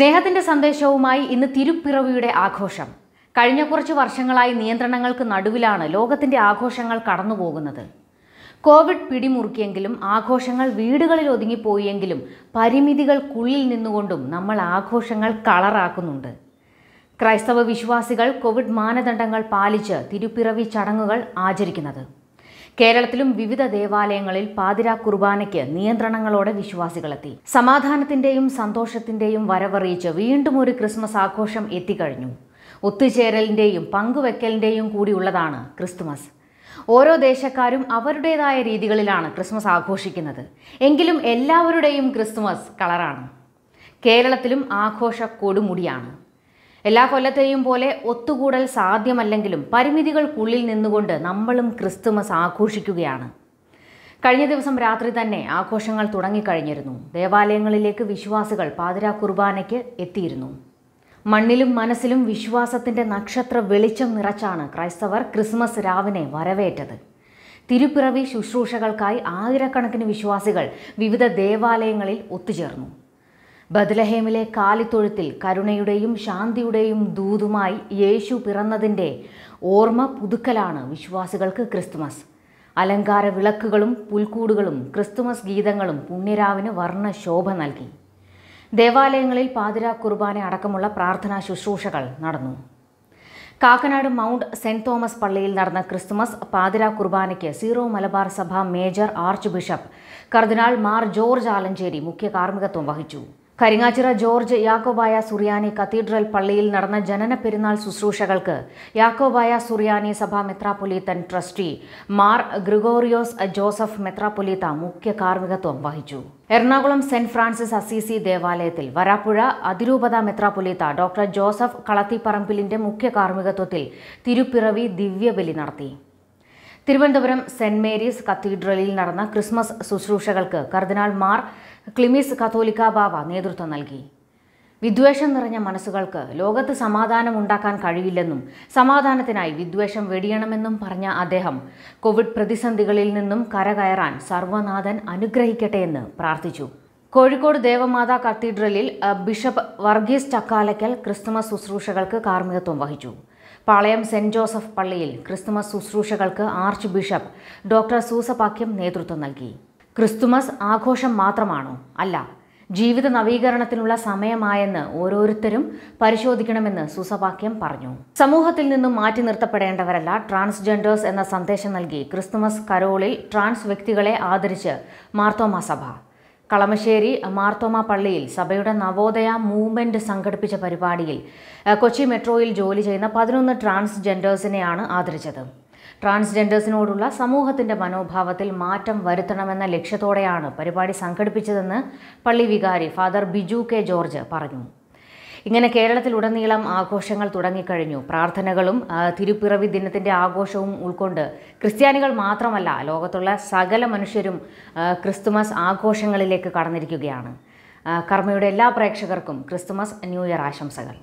സ്നേഹത്തിന്റെ സന്ദേശവുമായി ഇന്ന് തിരുപ്പിറവിയുടെ ആഘോഷം കഴിഞ്ഞ കുറച്ച് വർഷങ്ങളായി നിയന്ത്രണങ്ങൾക്ക് നടുവിലാണ് ലോകത്തിന്റെ ആഘോഷങ്ങൾ കടന്നുപോകുന്നത് കോവിഡ് പിടിമുറുക്കിയെങ്കിലും ആഘോഷങ്ങൾ വീടുകളിൽ ഒതുങ്ങിപ്പോയെങ്കിലും പരിമിതികൾക്കുള്ളിൽ നിന്നുകൊണ്ടും നമ്മൾ ആഘോഷങ്ങൾ കളറാക്കുന്നുണ്ട് ക്രൈസ്തവ വിശ്വാസികൾ കോവിഡ് മാനദണ്ഡങ്ങൾ പാലിച്ച് തിരുപ്പിറവി ചടങ്ങുകൾ ആചരിക്കുന്നത് കേരളത്തിലും വിവിധ ദേവാലയങ്ങളിൽ പാതിരാ കുർബാനയ്ക്ക് നിയന്ത്രണങ്ങളോടെ വിശ്വാസികളെത്തി സമാധാനത്തിന്റെയും സന്തോഷത്തിന്റെയും വരവറിയിച്ച് വീണ്ടും ഒരു ക്രിസ്മസ് ആഘോഷം എത്തിക്കഴിഞ്ഞു ഒത്തുചേരലിന്റെയും പങ്കുവെക്കലിന്റെയും കൂടിയുള്ളതാണ് ക്രിസ്തുമസ് ഓരോ ദേശക്കാരും അവരുടേതായ രീതികളിലാണ് ക്രിസ്മസ് ആഘോഷിക്കുന്നത് എങ്കിലും എല്ലാവരുടെയും ക്രിസ്തുമസ് കളറാണ് കേരളത്തിലും ആഘോഷ കൊടുമുടിയാണ് എല്ലാ കൊല്ലത്തെയും പോലെ ഒത്തുകൂടൽ സാധ്യമല്ലെങ്കിലും പരിമിതികൾക്കുള്ളിൽ നിന്നുകൊണ്ട് നമ്മളും ക്രിസ്തുമസ് ആഘോഷിക്കുകയാണ് കഴിഞ്ഞ ദിവസം രാത്രി തന്നെ ആഘോഷങ്ങൾ തുടങ്ങിക്കഴിഞ്ഞിരുന്നു ദേവാലയങ്ങളിലേക്ക് വിശ്വാസികൾ പാതിരാ കുർബാനയ്ക്ക് എത്തിയിരുന്നു മണ്ണിലും മനസ്സിലും വിശ്വാസത്തിൻ്റെ നക്ഷത്ര വെളിച്ചം നിറച്ചാണ് ക്രൈസ്തവർ ക്രിസ്മസ് രാവിനെ വരവേറ്റത് തിരുപ്പിറവി ശുശ്രൂഷകൾക്കായി ആയിരക്കണക്കിന് വിശ്വാസികൾ വിവിധ ദേവാലയങ്ങളിൽ ഒത്തുചേർന്നു ബദലഹേമിലെ കാലിത്തൊഴുത്തിൽ കരുണയുടെയും ശാന്തിയുടെയും ദൂതുമായി യേശു പിറന്നതിൻ്റെ ഓർമ്മ പുതുക്കലാണ് വിശ്വാസികൾക്ക് ക്രിസ്തുമസ് അലങ്കാര വിളക്കുകളും പുൽക്കൂടുകളും ക്രിസ്തുമസ് ഗീതങ്ങളും പുണ്യരാവിന് വർണ്ണശോഭ നൽകി ദേവാലയങ്ങളിൽ പാതിരാ കുർബാന അടക്കമുള്ള പ്രാർത്ഥനാ ശുശ്രൂഷകൾ നടന്നു കാക്കനാട് മൗണ്ട് സെന്റ് തോമസ് പള്ളിയിൽ നടന്ന ക്രിസ്തുമസ് പാതിരാ കുർബാനയ്ക്ക് സീറോ മലബാർ സഭ മേജർ ആർച്ച് ബിഷപ്പ് കർദിനാൾ മാർ ജോർജ് ആലഞ്ചേരി മുഖ്യ കാർമ്മികത്വം വഹിച്ചു കരിങ്ങാച്ചിറ ജോർജ് യാക്കോബായ സുറിയാനി കത്തീഡ്രൽ പള്ളിയിൽ നടന്ന ജനന പെരുന്നാൾ ശുശ്രൂഷകൾക്ക് യാക്കോബായ സുറിയാനി സഭ metropolitan trustee Mar Gregorios Joseph മെത്രാപൊലീത്ത മുഖ്യ കാർമ്മികത്വം വഹിച്ചു എറണാകുളം സെന്റ് ഫ്രാൻസിസ് അസീസി ദേവാലയത്തിൽ വരാപ്പുഴ അതിരൂപത മെത്രാപൊലീത്ത ഡോക്ടർ ജോസഫ് കളത്തിപ്പറമ്പിലിന്റെ മുഖ്യ കാർമ്മികത്വത്തിൽ തിരുപ്പിറവി ദിവ്യബലി നടത്തി തിരുവനന്തപുരം സെന്റ് മേരീസ് കത്തീഡ്രലിൽ നടന്ന ക്രിസ്മസ് ശുശ്രൂഷകൾക്ക് കർദിനാൾ മാർ ക്ലിമിസ് കത്തോലിക്ക ബാബ നേതൃത്വം നൽകി വിദ്വേഷം നിറഞ്ഞ മനസ്സുകൾക്ക് ലോകത്ത് സമാധാനം ഉണ്ടാക്കാൻ കഴിയില്ലെന്നും സമാധാനത്തിനായി വിദ്വേഷം വെടിയണമെന്നും പറഞ്ഞ അദ്ദേഹം കോവിഡ് പ്രതിസന്ധികളിൽ നിന്നും കരകയറാൻ സർവനാഥൻ അനുഗ്രഹിക്കട്ടെ എന്ന് പ്രാർത്ഥിച്ചു കോഴിക്കോട് ദേവമാതാ കത്തീഡ്രലിൽ ബിഷപ്പ് വർഗീസ് ചക്കാലയ്ക്കൽ ക്രിസ്തുമസ് ശുശ്രൂഷകൾക്ക് കാർമ്മികത്വം വഹിച്ചു പാളയം സെന്റ് ജോസഫ് പള്ളിയിൽ ക്രിസ്തുമസ് ശുശ്രൂഷകൾക്ക് ആർച്ച് ബിഷപ്പ് ഡോക്ടർ സൂസപാക്യം നേതൃത്വം നൽകി ക്രിസ്തുമസ് ആഘോഷം മാത്രമാണോ അല്ല ജീവിത നവീകരണത്തിനുള്ള സമയമായെന്ന് ഓരോരുത്തരും പരിശോധിക്കണമെന്ന് സുസവാക്യം പറഞ്ഞു സമൂഹത്തിൽ നിന്നും മാറ്റി നിർത്തപ്പെടേണ്ടവരല്ല ട്രാൻസ്ജെൻഡേഴ്സ് എന്ന സന്ദേശം നൽകി ക്രിസ്തുമസ് കരോളിൽ ട്രാൻസ് വ്യക്തികളെ ആദരിച്ച് മാർത്തോമാ സഭ കളമശ്ശേരി മാർത്തോമ പള്ളിയിൽ സഭയുടെ നവോദയ മൂവ്മെന്റ് സംഘടിപ്പിച്ച പരിപാടിയിൽ കൊച്ചി മെട്രോയിൽ ജോലി ചെയ്യുന്ന പതിനൊന്ന് ട്രാൻസ്ജെൻഡേഴ്സിനെയാണ് ആദരിച്ചത് ട്രാൻസ്ജെൻഡേഴ്സിനോടുള്ള സമൂഹത്തിന്റെ മനോഭാവത്തിൽ മാറ്റം വരുത്തണമെന്ന ലക്ഷ്യത്തോടെയാണ് പരിപാടി സംഘടിപ്പിച്ചതെന്ന് പള്ളി വികാരി ഫാദർ ബിജു കെ ജോർജ് പറഞ്ഞു ഇങ്ങനെ കേരളത്തിലുടനീളം ആഘോഷങ്ങൾ തുടങ്ങിക്കഴിഞ്ഞു പ്രാർത്ഥനകളും തിരുപ്പിറവി ദിനത്തിൻ്റെ ആഘോഷവും ഉൾക്കൊണ്ട് ക്രിസ്ത്യാനികൾ മാത്രമല്ല ലോകത്തുള്ള സകല മനുഷ്യരും ക്രിസ്തുമസ് ആഘോഷങ്ങളിലേക്ക് കടന്നിരിക്കുകയാണ് കർമ്മയുടെ എല്ലാ പ്രേക്ഷകർക്കും ക്രിസ്തുമസ് ന്യൂ ഇയർ ആശംസകൾ